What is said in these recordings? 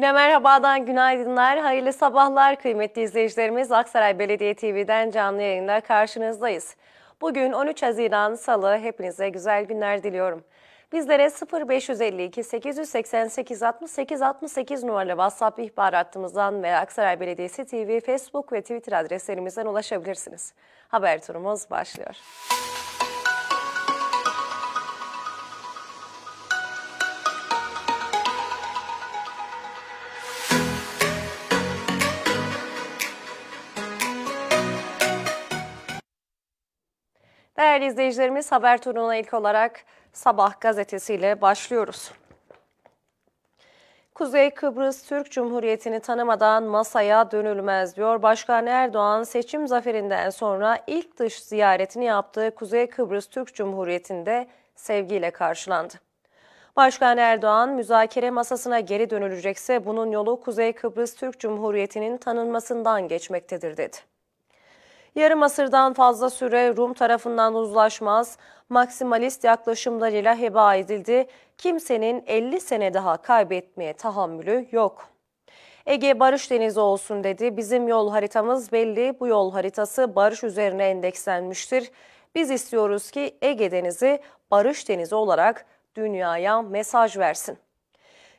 Yine merhabadan günaydınlar, hayırlı sabahlar kıymetli izleyicilerimiz. Aksaray Belediye TV'den canlı yayında karşınızdayız. Bugün 13 Haziran Salı, hepinize güzel günler diliyorum. Bizlere 0552 888 68 68 numaralı WhatsApp ihbar hattımızdan ve Aksaray Belediyesi TV, Facebook ve Twitter adreslerimizden ulaşabilirsiniz. Haber turumuz başlıyor. Müzik Değerli izleyicilerimiz haber turuna ilk olarak Sabah gazetesiyle başlıyoruz. Kuzey Kıbrıs Türk Cumhuriyeti'ni tanımadan masaya dönülmez diyor. Başkan Erdoğan seçim zaferinden sonra ilk dış ziyaretini yaptığı Kuzey Kıbrıs Türk Cumhuriyeti'nde sevgiyle karşılandı. Başkan Erdoğan müzakere masasına geri dönülecekse bunun yolu Kuzey Kıbrıs Türk Cumhuriyeti'nin tanınmasından geçmektedir dedi. Yarım asırdan fazla süre Rum tarafından uzlaşmaz, maksimalist yaklaşımlarıyla heba edildi. Kimsenin 50 sene daha kaybetmeye tahammülü yok. Ege barış denizi olsun dedi. Bizim yol haritamız belli. Bu yol haritası barış üzerine endekslenmiştir. Biz istiyoruz ki Ege Denizi barış denizi olarak dünyaya mesaj versin.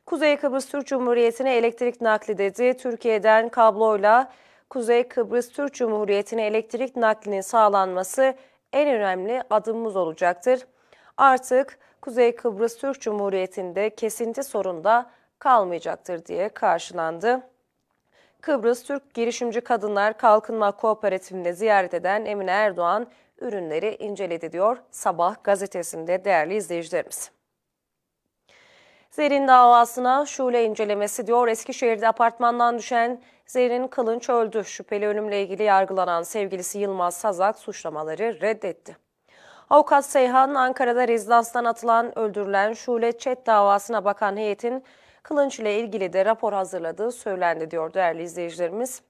Kuzey Kıbrıs Türk Cumhuriyeti'ne elektrik nakli dedi. Türkiye'den kabloyla Kuzey Kıbrıs Türk Cumhuriyeti'ne elektrik naklinin sağlanması en önemli adımımız olacaktır. Artık Kuzey Kıbrıs Türk Cumhuriyeti'nde kesinti sorunda kalmayacaktır diye karşılandı. Kıbrıs Türk Girişimci Kadınlar Kalkınma Kooperatifinde ziyaret eden Emine Erdoğan ürünleri inceledi diyor Sabah gazetesinde değerli izleyicilerimiz. Zerin davasına şule incelemesi diyor Eskişehir'de apartmandan düşen Zehrin Kılınç öldü. Şüpheli ölümle ilgili yargılanan sevgilisi Yılmaz Sazak suçlamaları reddetti. Avukat Seyhan, Ankara'da rezidanstan atılan, öldürülen Şule Çet davasına bakan heyetin Kılınç ile ilgili de rapor hazırladığı söylendi diyor değerli izleyicilerimiz.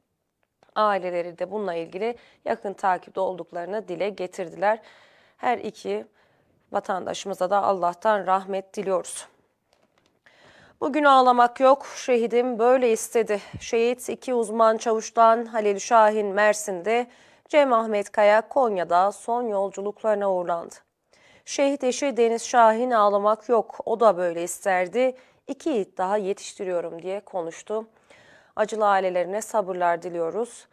Aileleri de bununla ilgili yakın takipte olduklarını dile getirdiler. Her iki vatandaşımıza da Allah'tan rahmet diliyoruz. Bugün ağlamak yok, şehidim böyle istedi. Şehit iki uzman çavuştan Halil Şahin Mersin'de, Cem Ahmet Kaya Konya'da son yolculuklarına uğurlandı. Şehit eşi Deniz Şahin ağlamak yok, o da böyle isterdi. İki yiğit daha yetiştiriyorum diye konuştu. Acılı ailelerine sabırlar diliyoruz.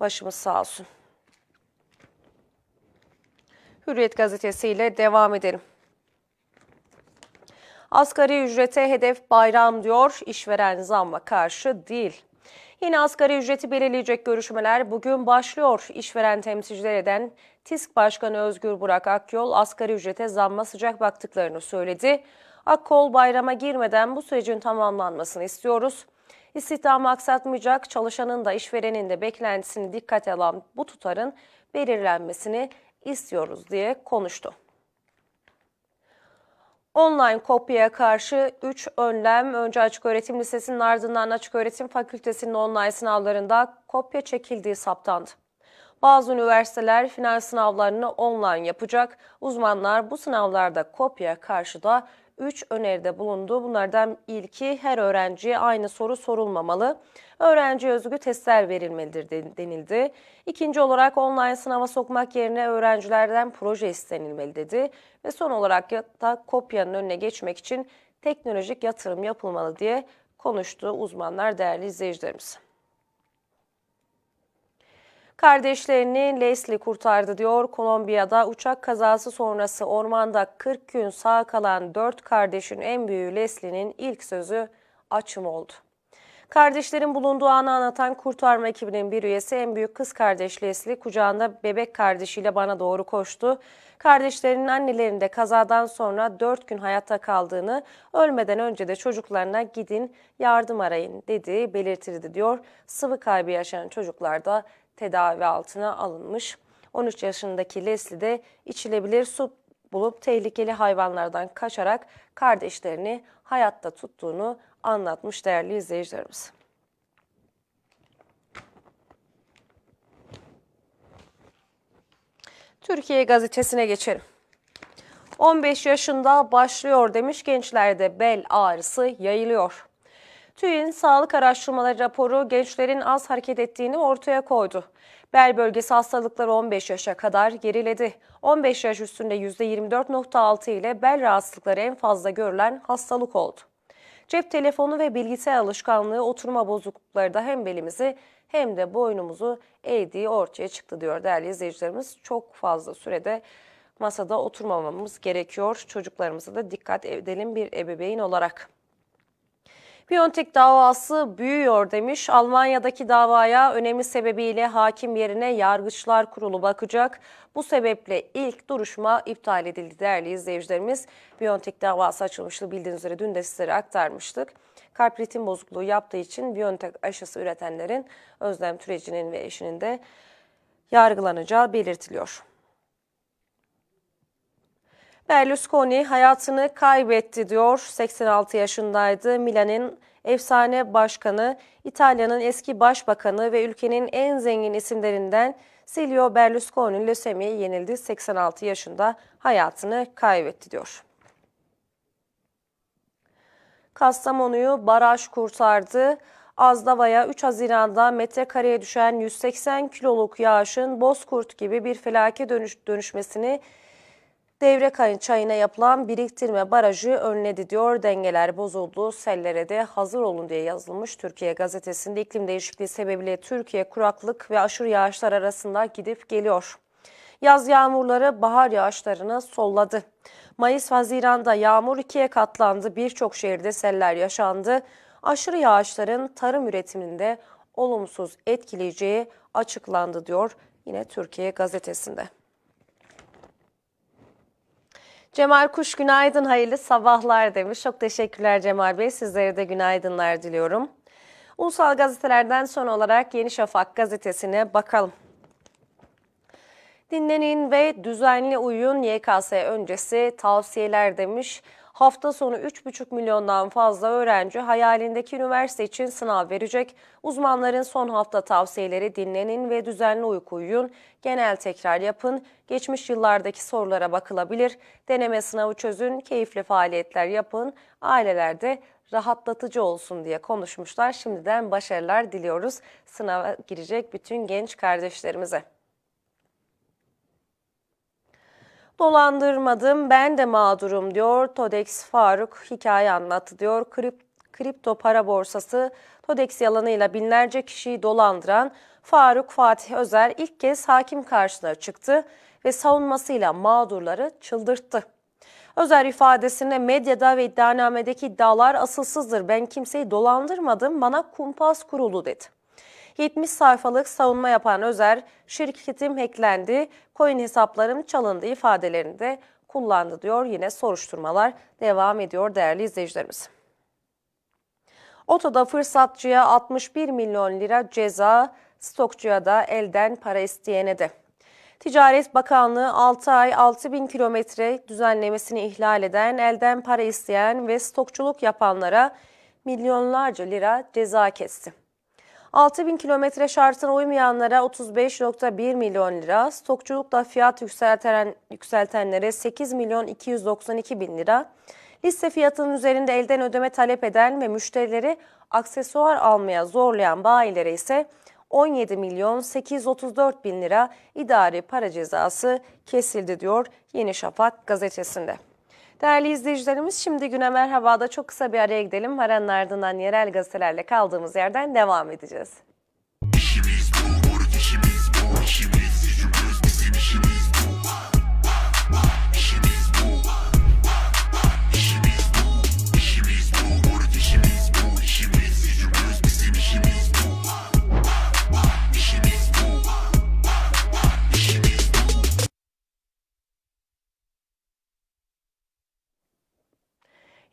Başımız sağ olsun. Hürriyet gazetesiyle devam edelim. Asgari ücrete hedef bayram diyor, işveren zamma karşı değil. Yine asgari ücreti belirleyecek görüşmeler bugün başlıyor. İşveren temsilciler eden TİSK Başkanı Özgür Burak Akyol asgari ücrete zamma sıcak baktıklarını söyledi. Akkol bayrama girmeden bu sürecin tamamlanmasını istiyoruz. İstihdamı aksatmayacak çalışanın da işverenin de beklentisini dikkate alan bu tutarın belirlenmesini istiyoruz diye konuştu. Online kopyaya karşı 3 önlem önce Açık Öğretim Lisesi'nin ardından Açık Öğretim Fakültesi'nin online sınavlarında kopya çekildiği saptandı. Bazı üniversiteler final sınavlarını online yapacak. Uzmanlar bu sınavlarda kopya karşı da 3 öneride bulundu. Bunlardan ilki her öğrenciye aynı soru sorulmamalı. Öğrenci özgü testler verilmelidir denildi. İkinci olarak online sınava sokmak yerine öğrencilerden proje istenilmeli dedi. Ve son olarak da kopyanın önüne geçmek için teknolojik yatırım yapılmalı diye konuştu uzmanlar değerli izleyicilerimiz. Kardeşlerini Leslie kurtardı diyor. Kolombiya'da uçak kazası sonrası ormanda 40 gün sağ kalan 4 kardeşin en büyüğü Leslie'nin ilk sözü açım oldu. Kardeşlerin bulunduğu anı anlatan kurtarma ekibinin bir üyesi en büyük kız kardeş Leslie kucağında bebek kardeşiyle bana doğru koştu. Kardeşlerinin annelerinde kazadan sonra 4 gün hayatta kaldığını, ölmeden önce de çocuklarına gidin yardım arayın dediği belirtildi diyor. Sıvı kaybı yaşayan çocuklar da tedavi altına alınmış. 13 yaşındaki Leslie de içilebilir su bulup tehlikeli hayvanlardan kaçarak kardeşlerini hayatta tuttuğunu anlatmış değerli izleyicilerimiz. Türkiye gazetesine geçelim. 15 yaşında başlıyor demiş gençlerde bel ağrısı yayılıyor. TÜİ'nin sağlık araştırmaları raporu gençlerin az hareket ettiğini ortaya koydu. Bel bölgesi hastalıkları 15 yaşa kadar geriledi. 15 yaş üstünde %24.6 ile bel rahatsızlıkları en fazla görülen hastalık oldu. Cep telefonu ve bilgisayar alışkanlığı oturma bozuklukları da hem belimizi hem de boynumuzu eğdiği ortaya çıktı diyor değerli izleyicilerimiz. Çok fazla sürede masada oturmamamız gerekiyor. Çocuklarımıza da dikkat edelim bir ebeveyn olarak. Biontech davası büyüyor demiş. Almanya'daki davaya önemli sebebiyle hakim yerine Yargıçlar Kurulu bakacak. Bu sebeple ilk duruşma iptal edildi değerli izleyicilerimiz. Biontech davası açılmıştı bildiğiniz üzere dün de sizlere aktarmıştık. Kalp ritim bozukluğu yaptığı için Biontech aşısı üretenlerin Özlem Türeci'nin ve eşinin de yargılanacağı belirtiliyor. Berlusconi hayatını kaybetti diyor. 86 yaşındaydı. Milan'ın efsane başkanı, İtalya'nın eski başbakanı ve ülkenin en zengin isimlerinden Silvio Berlusconi lösemiye yenildi. 86 yaşında hayatını kaybetti diyor. Kastamonu'yu baraj kurtardı. Azdava'ya 3 Haziran'da metrekareye düşen 180 kiloluk yağışın Bozkurt gibi bir felake dönüş dönüşmesini Devre çayına yapılan biriktirme barajı önledi diyor. Dengeler bozuldu, sellere de hazır olun diye yazılmış Türkiye gazetesinde iklim değişikliği sebebiyle Türkiye kuraklık ve aşırı yağışlar arasında gidip geliyor. Yaz yağmurları bahar yağışlarını solladı. Mayıs-Haziran'da yağmur ikiye katlandı, birçok şehirde seller yaşandı. Aşırı yağışların tarım üretiminde olumsuz etkileyeceği açıklandı diyor yine Türkiye gazetesinde. Cemal Kuş günaydın, hayırlı sabahlar demiş. Çok teşekkürler Cemal Bey. Sizlere de günaydınlar diliyorum. Ulusal gazetelerden son olarak Yeni Şafak gazetesine bakalım. Dinlenin ve düzenli uyuyun YKS öncesi tavsiyeler demiş. Hafta sonu 3,5 milyondan fazla öğrenci hayalindeki üniversite için sınav verecek. Uzmanların son hafta tavsiyeleri dinlenin ve düzenli uyku uyuyun. Genel tekrar yapın. Geçmiş yıllardaki sorulara bakılabilir. Deneme sınavı çözün, keyifli faaliyetler yapın. Ailelerde rahatlatıcı olsun diye konuşmuşlar. Şimdiden başarılar diliyoruz sınava girecek bütün genç kardeşlerimize. Dolandırmadım ben de mağdurum diyor Todex Faruk hikaye anlattı diyor. Krip, kripto para borsası Todex yalanıyla binlerce kişiyi dolandıran Faruk Fatih Özer ilk kez hakim karşısına çıktı ve savunmasıyla mağdurları çıldırttı. Özer ifadesine medyada ve iddianamedeki iddialar asılsızdır ben kimseyi dolandırmadım bana kumpas kuruldu dedi. 70 sayfalık savunma yapan Özer, şirketim hacklendi, coin hesaplarım çalındı ifadelerini de kullandı diyor. Yine soruşturmalar devam ediyor değerli izleyicilerimiz. Oto'da fırsatçıya 61 milyon lira ceza, stokçuya da elden para isteyene de. Ticaret Bakanlığı 6 ay 6 bin kilometre düzenlemesini ihlal eden, elden para isteyen ve stokçuluk yapanlara milyonlarca lira ceza kesti. 6000 kilometre şartına uymayanlara 35.1 milyon lira, stokçulukla fiyat yükselten, yükseltenlere 8 milyon 292 bin lira, liste fiyatının üzerinde elden ödeme talep eden ve müşterileri aksesuar almaya zorlayan bayilere ise 17 milyon 834 bin lira idari para cezası kesildi diyor Yeni Şafak gazetesinde. Değerli izleyicilerimiz şimdi güne merhabada çok kısa bir araya gidelim. Aranın ardından yerel gazetelerle kaldığımız yerden devam edeceğiz.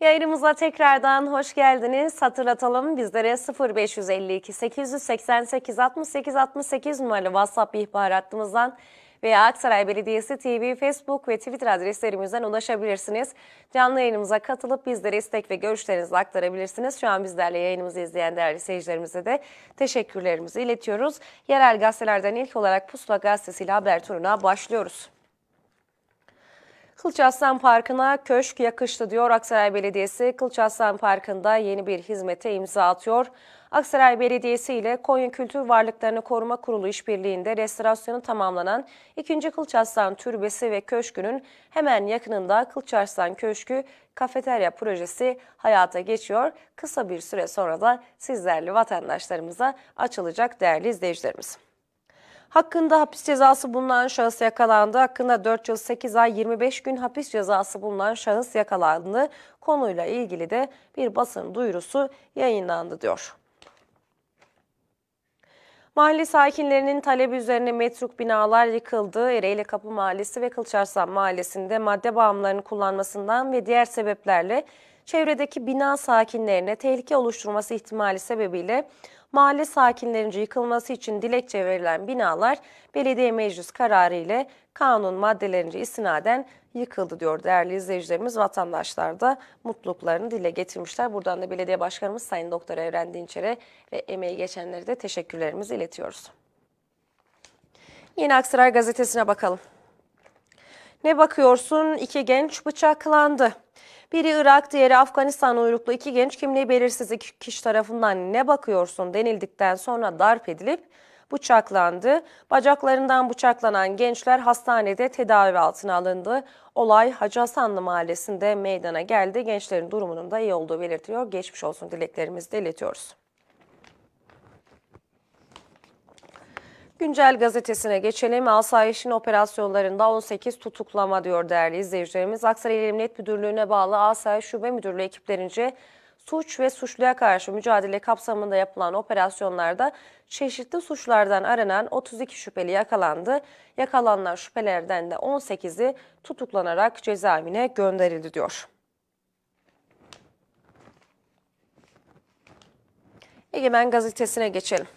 Yayınımıza tekrardan hoş geldiniz. Hatırlatalım bizlere 0552 888 68 68 numaralı WhatsApp ihbar hattımızdan veya Aksaray Belediyesi TV, Facebook ve Twitter adreslerimizden ulaşabilirsiniz. Canlı yayınımıza katılıp bizlere istek ve görüşlerinizi aktarabilirsiniz. Şu an bizlerle yayınımızı izleyen değerli seyircilerimize de teşekkürlerimizi iletiyoruz. Yerel gazetelerden ilk olarak Pusula Gazetesi ile haber turuna başlıyoruz. Kılçaslan Parkı'na köşk yakıştı diyor Aksaray Belediyesi. Kılçaslan Parkı'nda yeni bir hizmete imza atıyor. Aksaray Belediyesi ile Konya Kültür Varlıklarını Koruma Kurulu işbirliğinde restorasyonu tamamlanan 2. Kılçarslan Türbesi ve Köşkü'nün hemen yakınında Kılçarslan Köşkü kafeterya projesi hayata geçiyor. Kısa bir süre sonra da sizlerle vatandaşlarımıza açılacak değerli izleyicilerimiz. Hakkında hapis cezası bulunan şahıs yakalandı. Hakkında 4 yıl 8 ay 25 gün hapis cezası bulunan şahıs yakalandı. Konuyla ilgili de bir basın duyurusu yayınlandı diyor. Mahalle sakinlerinin talebi üzerine metruk binalar yıkıldı. Ereğli Kapı Mahallesi ve Kılıçarslan Mahallesi'nde madde bağımlarını kullanmasından ve diğer sebeplerle çevredeki bina sakinlerine tehlike oluşturması ihtimali sebebiyle mahalle sakinlerince yıkılması için dilekçe verilen binalar belediye meclis kararı ile kanun maddelerince istinaden yıkıldı diyor değerli izleyicilerimiz. Vatandaşlar da mutluluklarını dile getirmişler. Buradan da belediye başkanımız Sayın Doktor Evren Dinçer'e ve emeği geçenlere de teşekkürlerimizi iletiyoruz. Yeni Aksaray gazetesine bakalım. Ne bakıyorsun? İki genç bıçaklandı. Biri Irak, diğeri Afganistan uyruklu iki genç kimliği belirsiz iki kişi tarafından ne bakıyorsun denildikten sonra darp edilip bıçaklandı. Bacaklarından bıçaklanan gençler hastanede tedavi altına alındı. Olay Hacı Hasanlı Mahallesi'nde meydana geldi. Gençlerin durumunun da iyi olduğu belirtiliyor. Geçmiş olsun dileklerimizi de iletiyoruz. Güncel gazetesine geçelim. Asayişin operasyonlarında 18 tutuklama diyor değerli izleyicilerimiz. Aksaray Emniyet Müdürlüğü'ne bağlı Asayiş Şube Müdürlüğü ekiplerince suç ve suçluya karşı mücadele kapsamında yapılan operasyonlarda çeşitli suçlardan aranan 32 şüpheli yakalandı. Yakalanan şüphelerden de 18'i tutuklanarak cezaevine gönderildi diyor. Egemen gazetesine geçelim.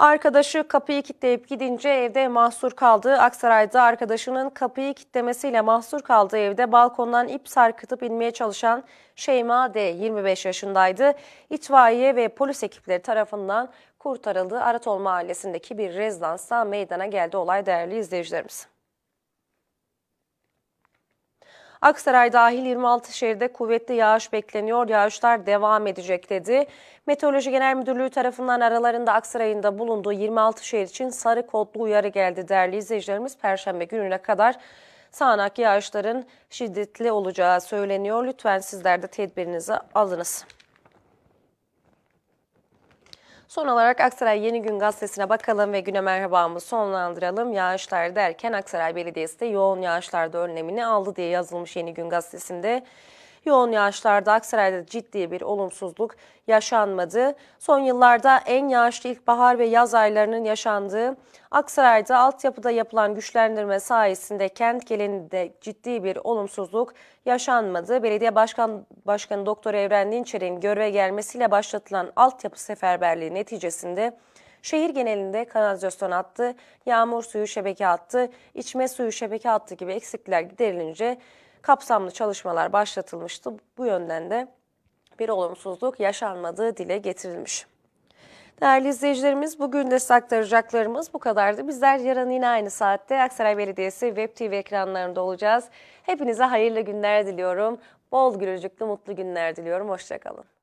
Arkadaşı kapıyı kilitleyip gidince evde mahsur kaldığı Aksaray'da arkadaşının kapıyı kitlemesiyle mahsur kaldığı evde balkondan ip sarkıtıp inmeye çalışan Şeyma D. 25 yaşındaydı. İtfaiye ve polis ekipleri tarafından kurtarıldı. Aratol mahallesindeki bir rezidansta meydana geldi olay değerli izleyicilerimiz. Aksaray dahil 26 şehirde kuvvetli yağış bekleniyor. Yağışlar devam edecek dedi. Meteoroloji Genel Müdürlüğü tarafından aralarında Aksaray'ın da bulunduğu 26 şehir için sarı kodlu uyarı geldi değerli izleyicilerimiz. Perşembe gününe kadar sağanak yağışların şiddetli olacağı söyleniyor. Lütfen sizler de tedbirinizi alınız. Son olarak Aksaray Yeni Gün gazetesine bakalım ve güne merhabamı sonlandıralım. Yağışlar derken Aksaray Belediyesi de yoğun yağışlarda önlemini aldı diye yazılmış Yeni Gün gazetesinde. Yoğun yağışlarda Aksaray'da ciddi bir olumsuzluk yaşanmadı. Son yıllarda en yağışlı ilkbahar ve yaz aylarının yaşandığı Aksaray'da altyapıda yapılan güçlendirme sayesinde kent genelinde ciddi bir olumsuzluk yaşanmadı. Belediye Başkan Başkanı Doktor Evren Dinçer'in göreve gelmesiyle başlatılan altyapı seferberliği neticesinde Şehir genelinde kanalizasyon hattı, yağmur suyu şebeke hattı, içme suyu şebeke hattı gibi eksikler giderilince kapsamlı çalışmalar başlatılmıştı. Bu yönden de bir olumsuzluk yaşanmadığı dile getirilmiş. Değerli izleyicilerimiz bugün de aktaracaklarımız bu kadardı. Bizler yarın yine aynı saatte Aksaray Belediyesi Web TV ekranlarında olacağız. Hepinize hayırlı günler diliyorum. Bol gülücüklü mutlu günler diliyorum. Hoşçakalın.